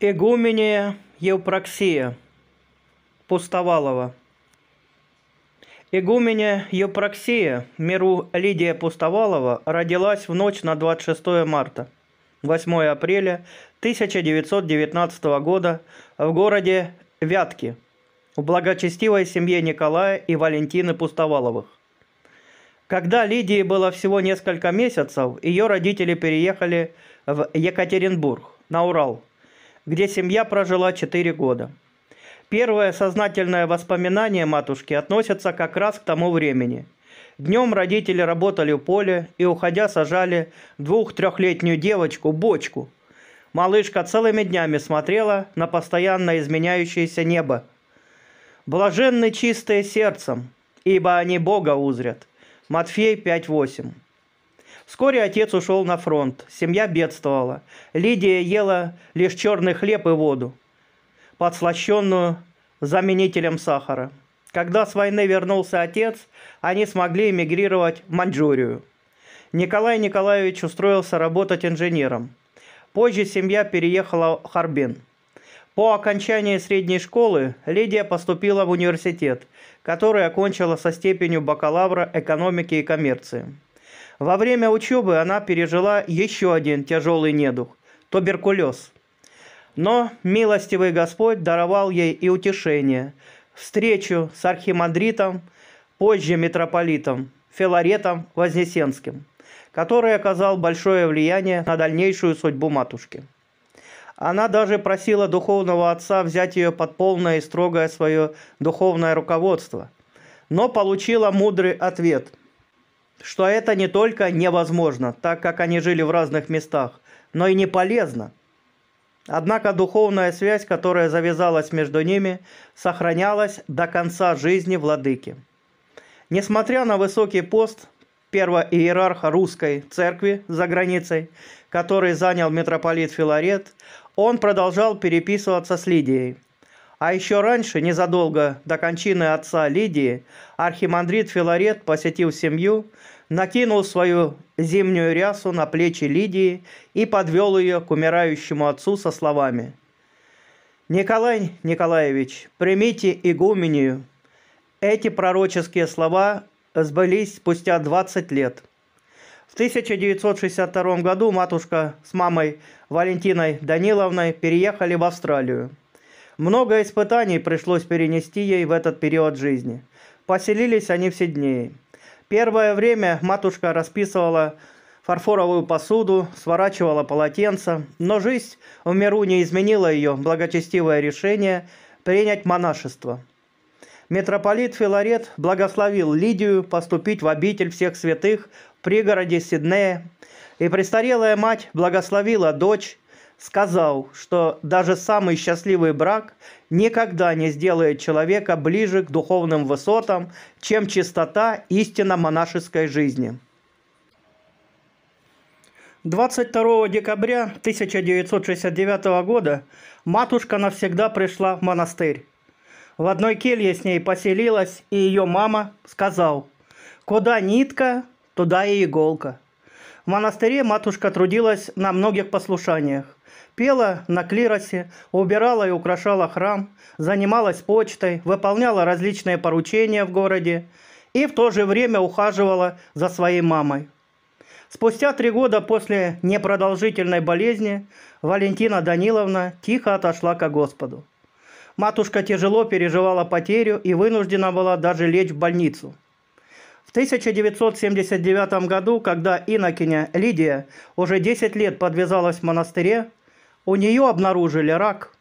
Игумения Евпроксия Пустовалова. Игуменя Евпроксия, миру Лидия Пустовалова, родилась в ночь на 26 марта, 8 апреля 1919 года в городе Вятки, в благочестивой семье Николая и Валентины Пустоваловых. Когда Лидии было всего несколько месяцев, ее родители переехали в Екатеринбург, на Урал – где семья прожила 4 года. Первое сознательное воспоминание матушки относится как раз к тому времени. Днем родители работали в поле и, уходя, сажали двух-трехлетнюю девочку бочку. Малышка целыми днями смотрела на постоянно изменяющееся небо. «Блаженны чистые сердцем, ибо они Бога узрят». Матфей 5.8 Вскоре отец ушел на фронт, семья бедствовала. Лидия ела лишь черный хлеб и воду, подслащенную заменителем сахара. Когда с войны вернулся отец, они смогли эмигрировать в Маньчжурию. Николай Николаевич устроился работать инженером. Позже семья переехала в Харбин. По окончании средней школы Лидия поступила в университет, который окончила со степенью бакалавра экономики и коммерции. Во время учебы она пережила еще один тяжелый недух – туберкулез. Но милостивый Господь даровал ей и утешение – встречу с архимандритом, позже митрополитом Филаретом Вознесенским, который оказал большое влияние на дальнейшую судьбу матушки. Она даже просила духовного отца взять ее под полное и строгое свое духовное руководство, но получила мудрый ответ – что это не только невозможно, так как они жили в разных местах, но и не полезно. Однако духовная связь, которая завязалась между ними, сохранялась до конца жизни владыки. Несмотря на высокий пост первого иерарха русской церкви за границей, который занял митрополит Филарет, он продолжал переписываться с Лидией – а еще раньше, незадолго до кончины отца Лидии, архимандрит Филарет посетил семью, накинул свою зимнюю рясу на плечи Лидии и подвел ее к умирающему отцу со словами «Николай Николаевич, примите игумению». Эти пророческие слова сбылись спустя 20 лет. В 1962 году матушка с мамой Валентиной Даниловной переехали в Австралию – много испытаний пришлось перенести ей в этот период жизни. Поселились они в Сиднее. Первое время матушка расписывала фарфоровую посуду, сворачивала полотенца, но жизнь в миру не изменила ее благочестивое решение принять монашество. Митрополит Филарет благословил Лидию поступить в обитель всех святых в пригороде Сиднея, и престарелая мать благословила дочь сказал, что даже самый счастливый брак никогда не сделает человека ближе к духовным высотам, чем чистота истинно монашеской жизни. 22 декабря 1969 года матушка навсегда пришла в монастырь. В одной келье с ней поселилась, и ее мама сказал, «Куда нитка, туда и иголка». В монастыре матушка трудилась на многих послушаниях. Пела на клиросе, убирала и украшала храм, занималась почтой, выполняла различные поручения в городе и в то же время ухаживала за своей мамой. Спустя три года после непродолжительной болезни Валентина Даниловна тихо отошла к Господу. Матушка тяжело переживала потерю и вынуждена была даже лечь в больницу. В 1979 году, когда инокиня Лидия уже 10 лет подвязалась в монастыре, у нее обнаружили рак.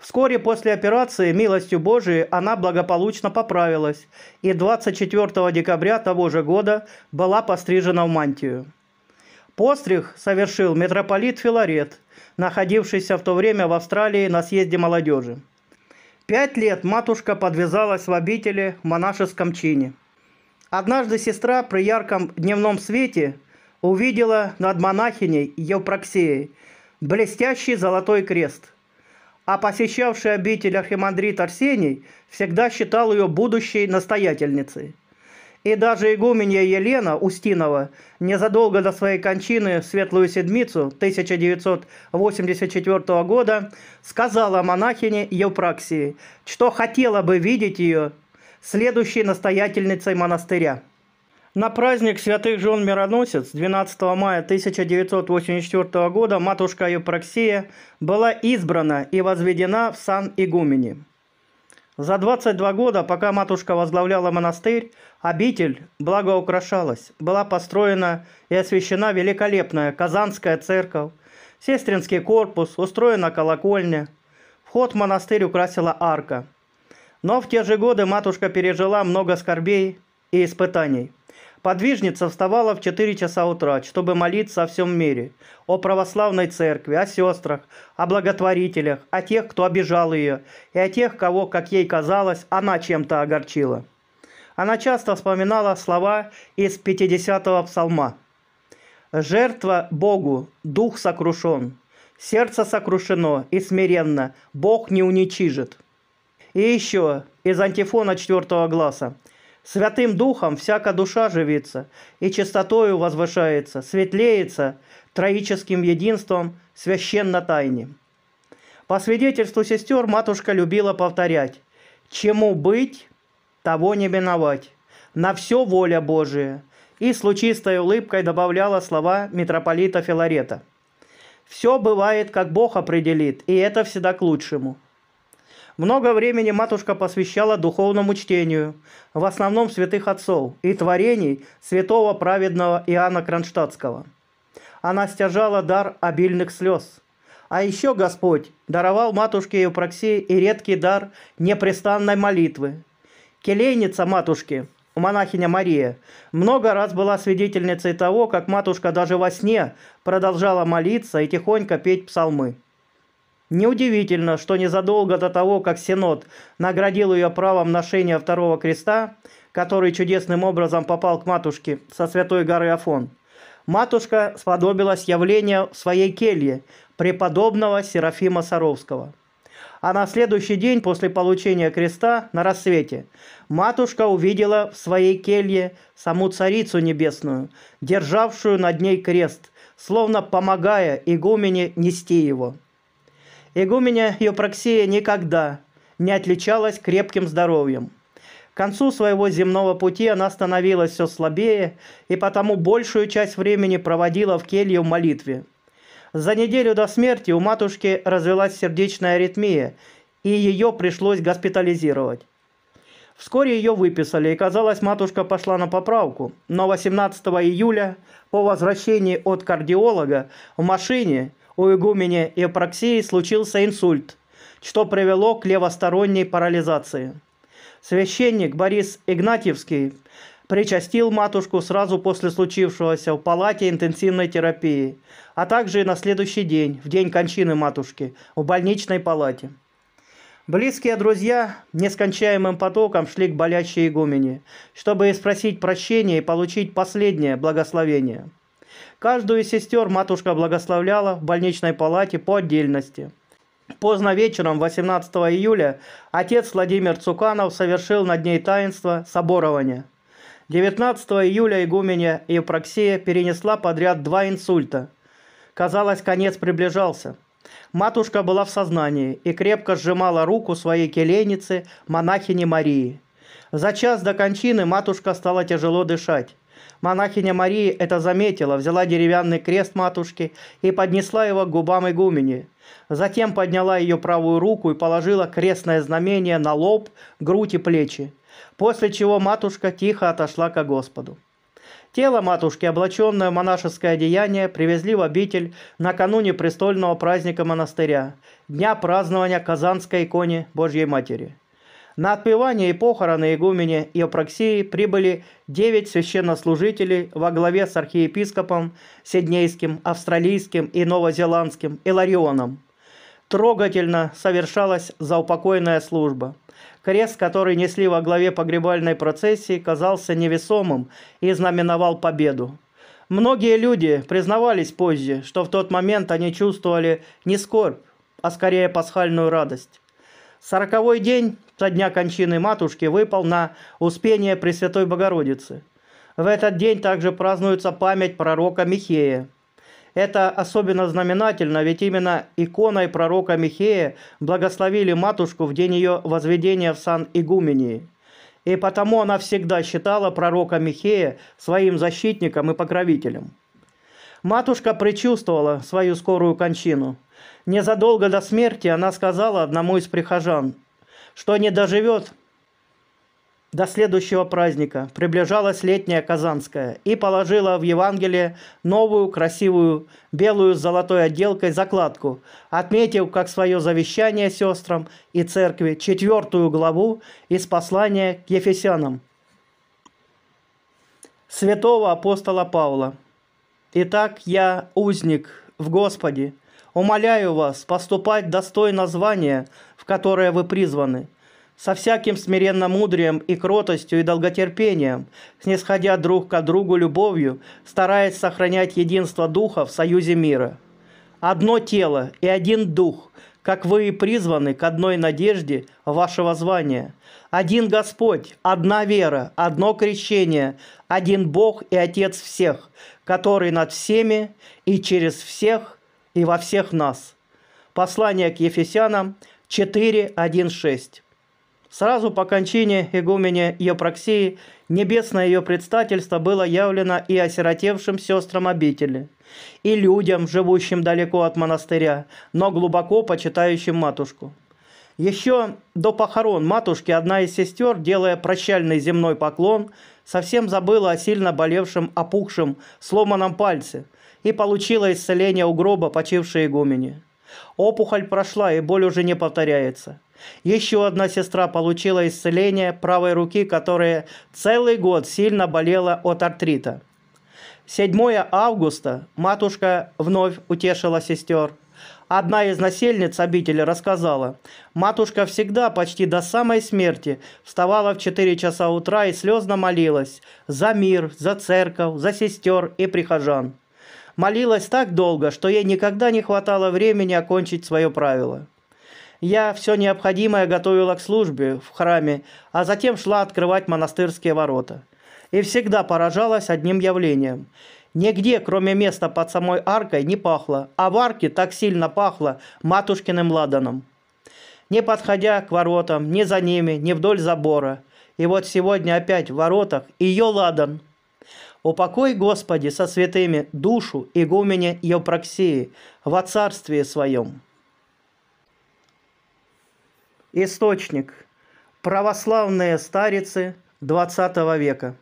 Вскоре после операции, милостью Божией, она благополучно поправилась и 24 декабря того же года была пострижена в мантию. Постриг совершил митрополит Филарет, находившийся в то время в Австралии на съезде молодежи. Пять лет матушка подвязалась в обители в монашеском чине. Однажды сестра при ярком дневном свете увидела над монахиней Евпроксией – блестящий золотой крест. А посещавший обитель архимандрит Арсений всегда считал ее будущей настоятельницей. И даже игуменья Елена Устинова незадолго до своей кончины в Светлую Седмицу 1984 года сказала монахине Евпраксии, что хотела бы видеть ее следующей настоятельницей монастыря – на праздник святых жен Мироносец 12 мая 1984 года матушка Евпроксия была избрана и возведена в сан игумени. За 22 года, пока матушка возглавляла монастырь, обитель благоукрашалась, была построена и освящена великолепная Казанская церковь, сестринский корпус, устроена колокольня, вход в монастырь украсила арка. Но в те же годы матушка пережила много скорбей и испытаний – Подвижница вставала в 4 часа утра, чтобы молиться о всем мире, о православной церкви, о сестрах, о благотворителях, о тех, кто обижал ее, и о тех, кого, как ей казалось, она чем-то огорчила. Она часто вспоминала слова из 50-го псалма. «Жертва Богу, дух сокрушен, сердце сокрушено и смиренно, Бог не уничижит». И еще из антифона четвертого гласа. Святым Духом всяка душа живится, и чистотою возвышается, светлеется троическим единством священно тайним. По свидетельству сестер матушка любила повторять «Чему быть, того не миновать, на все воля Божия». И с лучистой улыбкой добавляла слова митрополита Филарета. «Все бывает, как Бог определит, и это всегда к лучшему». Много времени матушка посвящала духовному чтению, в основном святых отцов и творений святого праведного Иоанна Кронштадтского. Она стяжала дар обильных слез. А еще Господь даровал матушке Евпроксии и редкий дар непрестанной молитвы. Келейница матушки – монахиня Мария, много раз была свидетельницей того, как матушка даже во сне продолжала молиться и тихонько петь псалмы. Неудивительно, что незадолго до того, как Синод наградил ее правом ношения второго креста, который чудесным образом попал к матушке со святой горы Афон, матушка сподобилась явления в своей келье преподобного Серафима Саровского. А на следующий день после получения креста на рассвете матушка увидела в своей келье саму Царицу Небесную, державшую над ней крест, словно помогая игумене нести его. Игуменя Йопроксия никогда не отличалась крепким здоровьем. К концу своего земного пути она становилась все слабее и потому большую часть времени проводила в келье в молитве. За неделю до смерти у матушки развелась сердечная аритмия, и ее пришлось госпитализировать. Вскоре ее выписали, и, казалось, матушка пошла на поправку. Но 18 июля по возвращении от кардиолога в машине у игумени Евпроксии случился инсульт, что привело к левосторонней парализации. Священник Борис Игнатьевский причастил матушку сразу после случившегося в палате интенсивной терапии, а также и на следующий день, в день кончины матушки, в больничной палате. Близкие друзья нескончаемым потоком шли к болящей игумене, чтобы спросить прощения и получить последнее благословение – Каждую из сестер матушка благословляла в больничной палате по отдельности. Поздно вечером 18 июля отец Владимир Цуканов совершил над ней таинство соборования. 19 июля игуменя Евпроксия перенесла подряд два инсульта. Казалось, конец приближался. Матушка была в сознании и крепко сжимала руку своей келейницы, монахини Марии. За час до кончины матушка стала тяжело дышать. Монахиня Мария это заметила, взяла деревянный крест матушки и поднесла его к губам игумени. Затем подняла ее правую руку и положила крестное знамение на лоб, грудь и плечи, после чего матушка тихо отошла ко Господу. Тело матушки, облаченное в монашеское одеяние, привезли в обитель накануне престольного праздника монастыря, дня празднования Казанской иконе Божьей Матери – на отпевание и похороны игумени Евпроксии прибыли 9 священнослужителей во главе с архиепископом Сиднейским, австралийским и новозеландским Иларионом. Трогательно совершалась заупокойная служба. Крест, который несли во главе погребальной процессии, казался невесомым и знаменовал победу. Многие люди признавались позже, что в тот момент они чувствовали не скорбь, а скорее пасхальную радость. Сороковой день со дня кончины матушки выпал на Успение Пресвятой Богородицы. В этот день также празднуется память пророка Михея. Это особенно знаменательно, ведь именно иконой пророка Михея благословили матушку в день ее возведения в сан Игумении. И потому она всегда считала пророка Михея своим защитником и покровителем. Матушка предчувствовала свою скорую кончину – Незадолго до смерти она сказала одному из прихожан, что не доживет до следующего праздника. Приближалась летняя Казанская и положила в Евангелие новую красивую белую с золотой отделкой закладку, отметив как свое завещание сестрам и церкви четвертую главу из послания к Ефесянам святого апостола Павла. «Итак, я узник в Господе, умоляю вас поступать достойно звания, в которое вы призваны, со всяким смиренно мудрием и кротостью и долготерпением, снисходя друг к другу любовью, стараясь сохранять единство Духа в союзе мира. Одно тело и один Дух, как вы и призваны к одной надежде вашего звания. Один Господь, одна вера, одно крещение, один Бог и Отец всех, который над всеми и через всех и во всех нас. Послание к Ефесянам 4.1.6. Сразу по кончине игумени Епроксии небесное ее предстательство было явлено и осиротевшим сестрам обители, и людям, живущим далеко от монастыря, но глубоко почитающим матушку. Еще до похорон матушки одна из сестер, делая прощальный земной поклон, совсем забыла о сильно болевшем, опухшем, сломанном пальце и получила исцеление у гроба почившей игумени. Опухоль прошла, и боль уже не повторяется. Еще одна сестра получила исцеление правой руки, которая целый год сильно болела от артрита. 7 августа матушка вновь утешила сестер – Одна из насельниц обители рассказала, матушка всегда почти до самой смерти вставала в 4 часа утра и слезно молилась за мир, за церковь, за сестер и прихожан. Молилась так долго, что ей никогда не хватало времени окончить свое правило. Я все необходимое готовила к службе в храме, а затем шла открывать монастырские ворота. И всегда поражалась одним явлением – Нигде, кроме места под самой аркой, не пахло, а в арке так сильно пахло матушкиным ладаном. Не подходя к воротам, ни за ними, ни вдоль забора. И вот сегодня опять в воротах ее ладан. Упокой, Господи, со святыми душу игумене Евпроксии во царстве своем. Источник. Православные старицы XX века.